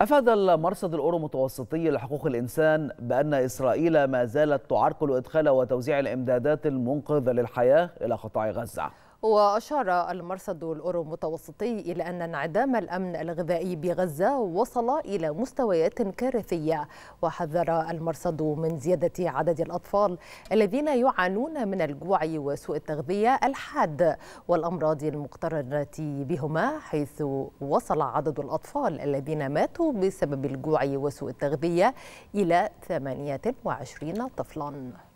أفاد المرصد الأورو متوسطي لحقوق الإنسان بأن إسرائيل ما زالت تعرقل إدخال وتوزيع الإمدادات المنقذة للحياة إلى قطاع غزة وأشار المرصد الأورو متوسطي إلى أن انعدام الأمن الغذائي بغزة وصل إلى مستويات كارثية وحذر المرصد من زيادة عدد الأطفال الذين يعانون من الجوع وسوء التغذية الحاد والأمراض المقترنة بهما حيث وصل عدد الأطفال الذين ماتوا بسبب الجوع وسوء التغذية إلى 28 طفلاً